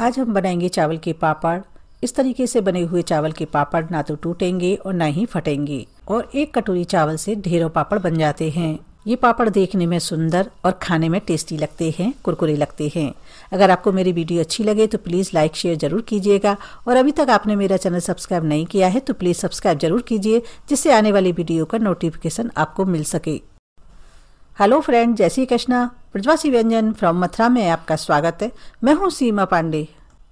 आज हम बनाएंगे चावल के पापड़ इस तरीके से बने हुए चावल के पापड़ ना तो टूटेंगे और ना ही फटेंगे और एक कटोरी चावल से ढेरों पापड़ बन जाते हैं ये पापड़ देखने में सुंदर और खाने में टेस्टी लगते हैं कुरकुरे लगते हैं अगर आपको मेरी वीडियो अच्छी लगे तो प्लीज़ लाइक शेयर जरूर कीजिएगा और अभी तक आपने मेरा चैनल सब्सक्राइब नहीं किया है तो प्लीज़ सब्सक्राइब जरूर कीजिए जिससे आने वाली वीडियो का नोटिफिकेशन आपको मिल सके हेलो फ्रेंड जय श्री कृष्णा प्रजवासी व्यंजन फ्रॉम मथुरा में आपका स्वागत है मैं हूँ सीमा पांडे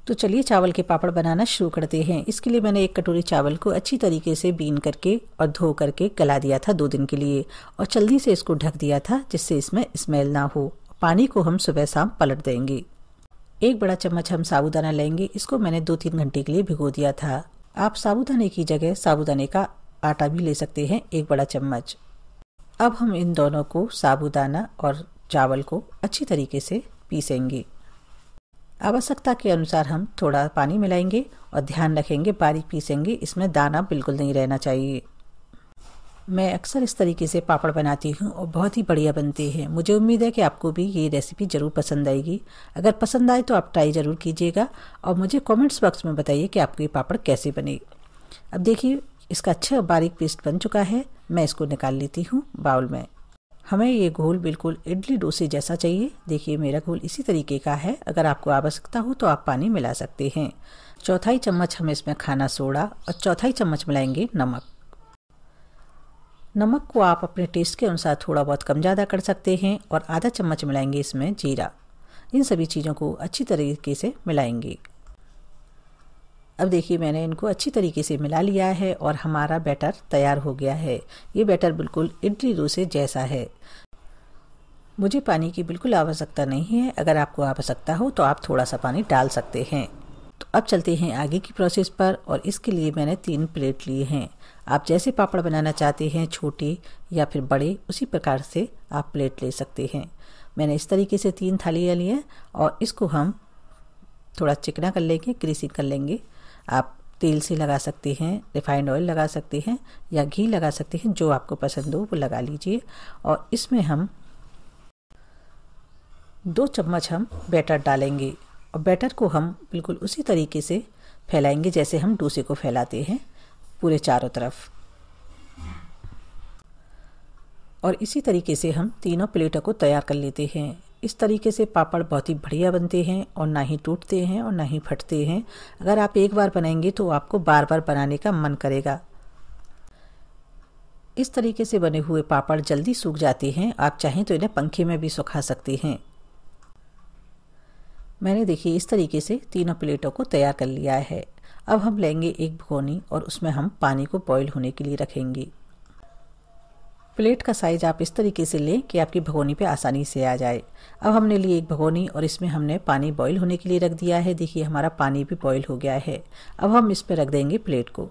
तो चलिए चावल के पापड़ बनाना शुरू करते हैं इसके लिए मैंने एक कटोरी चावल को अच्छी तरीके से बीन करके और धो करके गला दिया था दो दिन के लिए और जल्दी से इसको ढक दिया था जिससे इसमें स्मेल ना हो पानी को हम सुबह शाम पलट देंगे एक बड़ा चम्मच हम साबुदाना लेंगे इसको मैंने दो तीन घंटे के लिए भिगो दिया था आप साबुदाने की जगह साबुदाने का आटा भी ले सकते हैं एक बड़ा चम्मच अब हम इन दोनों को साबुदाना और चावल को अच्छी तरीके से पीसेंगे आवश्यकता के अनुसार हम थोड़ा पानी मिलाएंगे और ध्यान रखेंगे बारीक पीसेंगे इसमें दाना बिल्कुल नहीं रहना चाहिए मैं अक्सर इस तरीके से पापड़ बनाती हूँ और बहुत ही बढ़िया बनते हैं मुझे उम्मीद है कि आपको भी ये रेसिपी ज़रूर पसंद आएगी अगर पसंद आए तो आप ट्राई ज़रूर कीजिएगा और मुझे कमेंट्स बॉक्स में बताइए कि आपको ये पापड़ कैसे बने अब देखिए इसका अच्छा बारीक पेस्ट बन चुका है मैं इसको निकाल लेती हूँ बाउल में हमें ये घोल बिल्कुल इडली डोसे जैसा चाहिए देखिए मेरा घोल इसी तरीके का है अगर आपको आवश्यकता हो तो आप पानी मिला सकते हैं चौथाई चम्मच हम इसमें खाना सोडा और चौथाई चम्मच मिलाएंगे नमक नमक को आप अपने टेस्ट के अनुसार थोड़ा बहुत कम ज़्यादा कर सकते हैं और आधा चम्मच मिलाएंगे इसमें जीरा इन सभी चीज़ों को अच्छी तरीके से मिलाएंगे अब देखिए मैंने इनको अच्छी तरीके से मिला लिया है और हमारा बैटर तैयार हो गया है ये बैटर बिल्कुल इडली डोसे जैसा है मुझे पानी की बिल्कुल आवश्यकता नहीं है अगर आपको आवश्यकता हो तो आप थोड़ा सा पानी डाल सकते हैं तो अब चलते हैं आगे की प्रोसेस पर और इसके लिए मैंने तीन प्लेट लिए हैं आप जैसे पापड़ बनाना चाहते हैं छोटे या फिर बड़े उसी प्रकार से आप प्लेट ले सकते हैं मैंने इस तरीके से तीन थालियाँ लिए और इसको हम थोड़ा चिकना कर लेंगे क्रीसी कर लेंगे आप तेल से लगा सकती हैं रिफाइंड ऑयल लगा सकती हैं या घी लगा सकती हैं जो आपको पसंद हो वो लगा लीजिए और इसमें हम दो चम्मच हम बैटर डालेंगे और बैटर को हम बिल्कुल उसी तरीके से फैलाएंगे जैसे हम डोसे को फैलाते हैं पूरे चारों तरफ और इसी तरीके से हम तीनों प्लेटों को तैयार कर लेते हैं इस तरीके से पापड़ बहुत ही बढ़िया बनते हैं और ना ही टूटते हैं और ना ही फटते हैं अगर आप एक बार बनाएंगे तो आपको बार बार बनाने का मन करेगा इस तरीके से बने हुए पापड़ जल्दी सूख जाते हैं आप चाहें तो इन्हें पंखे में भी सुखा सकते हैं मैंने देखिए इस तरीके से तीनों प्लेटों को तैयार कर लिया है अब हम लेंगे एक भगोनी और उसमें हम पानी को बॉईल होने के लिए रखेंगे प्लेट का साइज आप इस तरीके से लें कि आपकी भगोनी पे आसानी से आ जाए अब हमने लिए एक भगोनी और इसमें हमने पानी बॉईल होने के लिए रख दिया है देखिए हमारा पानी भी बॉईल हो गया है अब हम इस पर रख देंगे प्लेट को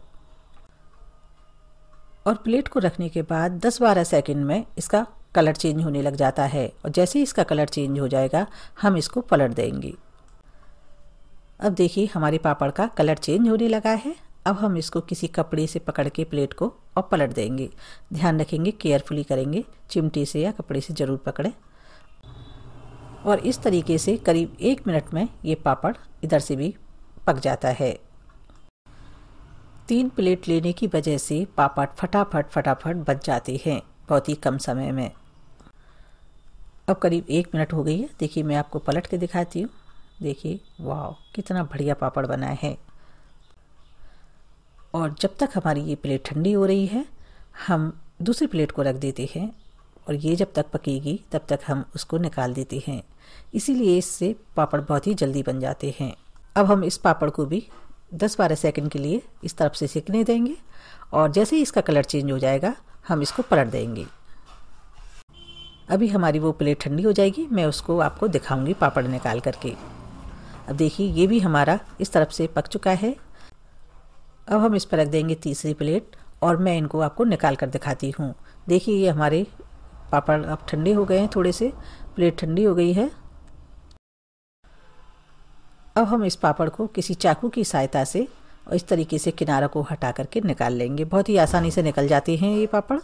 और प्लेट को रखने के बाद 10-12 सेकंड में इसका कलर चेंज होने लग जाता है और जैसे ही इसका कलर चेंज हो जाएगा हम इसको पलट देंगे अब देखिए हमारे पापड़ का कलर चेंज होने लगा है अब हम इसको किसी कपड़े से पकड़ के प्लेट को और पलट देंगे ध्यान रखेंगे केयरफुली करेंगे चिमटी से या कपड़े से ज़रूर पकड़ें और इस तरीके से करीब एक मिनट में ये पापड़ इधर से भी पक जाता है तीन प्लेट लेने की वजह से पापड़ फटाफट फटाफट बच जाते हैं बहुत ही कम समय में अब करीब एक मिनट हो गई है देखिए मैं आपको पलट के दिखाती हूँ देखिए वाह कितना बढ़िया पापड़ बना है और जब तक हमारी ये प्लेट ठंडी हो रही है हम दूसरी प्लेट को रख देते हैं और ये जब तक पकेगी तब तक हम उसको निकाल देते हैं इसीलिए इससे पापड़ बहुत ही जल्दी बन जाते हैं अब हम इस पापड़ को भी 10-12 सेकंड के लिए इस तरफ से सेकने देंगे और जैसे ही इसका कलर चेंज हो जाएगा हम इसको पलट देंगे अभी हमारी वो प्लेट ठंडी हो जाएगी मैं उसको आपको दिखाऊंगी पापड़ निकाल करके अब देखिए ये भी हमारा इस तरफ से पक चुका है अब हम इस पर रख देंगे तीसरी प्लेट और मैं इनको आपको निकाल कर दिखाती हूँ देखिए ये हमारे पापड़ अब ठंडे हो गए हैं थोड़े से प्लेट ठंडी हो गई है अब हम इस पापड़ को किसी चाकू की सहायता से और इस तरीके से किनारा को हटा करके निकाल लेंगे बहुत ही आसानी से निकल जाते हैं ये पापड़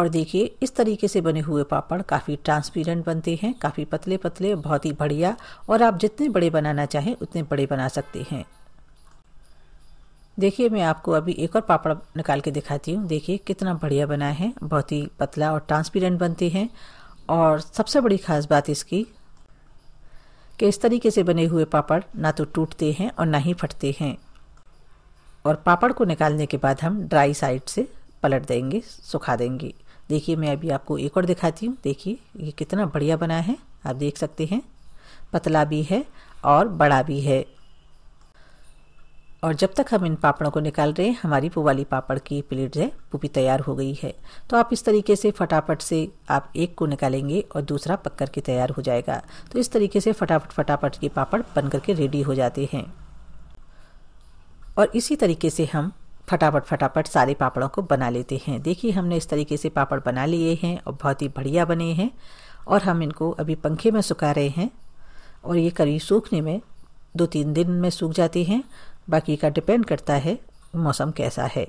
और देखिए इस तरीके से बने हुए पापड़ काफ़ी ट्रांसपेरेंट बनते हैं काफ़ी पतले पतले बहुत ही बढ़िया और आप जितने बड़े बनाना चाहें उतने बड़े बना सकते हैं देखिए मैं आपको अभी एक और पापड़ निकाल के दिखाती हूँ देखिए कितना बढ़िया बना है बहुत ही पतला और ट्रांसपेरेंट बनती है और सबसे बड़ी खास बात इसकी कि इस तरीके से बने हुए पापड़ ना तो टूटते हैं और ना ही फटते हैं और पापड़ को निकालने के बाद हम ड्राई साइड से पलट देंगे सुखा देंगे देखिए मैं अभी आपको एक और दिखाती हूँ देखिए ये कितना बढ़िया बना है आप देख सकते हैं पतला भी है और बड़ा भी है और जब तक हम इन पापड़ों को निकाल रहे हैं हमारी पुवाली पापड़ की प्लेट है भी तैयार हो गई है तो आप इस तरीके से फटाफट से आप एक को निकालेंगे और दूसरा पक के तैयार हो जाएगा तो इस तरीके से फटाफट फटाफट के पापड़ बन करके रेडी हो जाते हैं और इसी तरीके से हम फटाफट फटाफट सारे पापड़ों को बना लेते हैं देखिए हमने इस तरीके से पापड़ बना लिए हैं और बहुत ही बढ़िया बने हैं और हम इनको अभी पंखे में सुखा रहे हैं और ये करीब सूखने में दो तीन दिन में सूख जाते हैं बाकी का डिपेंड करता है मौसम कैसा है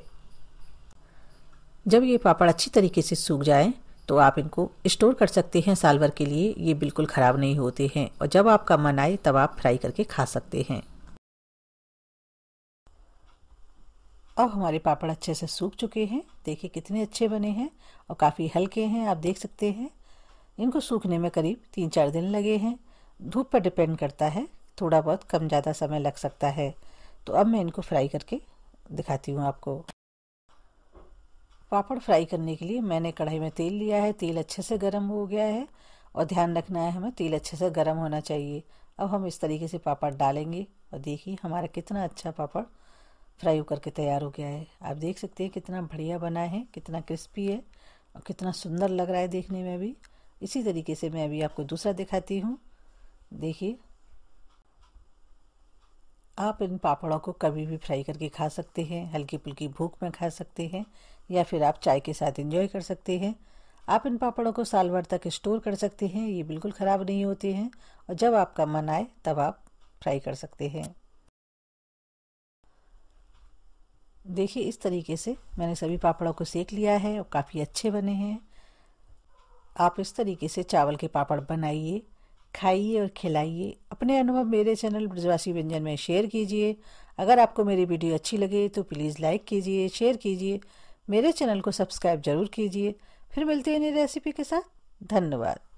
जब ये पापड़ अच्छी तरीके से सूख जाएं तो आप इनको स्टोर कर सकते हैं साल भर के लिए ये बिल्कुल ख़राब नहीं होते हैं और जब आपका मन आए तब आप फ्राई करके खा सकते हैं अब हमारे पापड़ अच्छे से सूख चुके हैं देखिए कितने अच्छे बने हैं और काफ़ी हल्के हैं आप देख सकते हैं इनको सूखने में करीब तीन चार दिन लगे हैं धूप पर डिपेंड करता है थोड़ा बहुत कम ज़्यादा समय लग सकता है तो अब मैं इनको फ्राई करके दिखाती हूँ आपको पापड़ फ्राई करने के लिए मैंने कढ़ाई में तेल लिया है तेल अच्छे से गर्म हो गया है और ध्यान रखना है हमें तेल अच्छे से गर्म होना चाहिए अब हम इस तरीके से पापड़ डालेंगे और देखिए हमारा कितना अच्छा पापड़ फ्राई होकर के तैयार हो गया है आप देख सकते हैं कितना बढ़िया बना है कितना क्रिस्पी है और कितना सुंदर लग रहा है देखने में भी इसी तरीके से मैं अभी आपको दूसरा दिखाती हूँ देखिए आप इन पापड़ों को कभी भी फ्राई करके खा सकते हैं हल्की फुल्की भूख में खा सकते हैं या फिर आप चाय के साथ इंजॉय कर सकते हैं आप इन पापड़ों को साल भर तक स्टोर कर सकते हैं ये बिल्कुल ख़राब नहीं होते हैं और जब आपका मन आए तब आप फ्राई कर सकते हैं देखिए इस तरीके से मैंने सभी पापड़ों को सेक लिया है और काफ़ी अच्छे बने हैं आप इस तरीके से चावल के पापड़ बनाइए खाइए और खिलाइए अपने अनुभव मेरे चैनल ब्रजवासी व्यंजन में शेयर कीजिए अगर आपको मेरी वीडियो अच्छी लगे तो प्लीज़ लाइक कीजिए शेयर कीजिए मेरे चैनल को सब्सक्राइब जरूर कीजिए फिर मिलते हैं नई रेसिपी के साथ धन्यवाद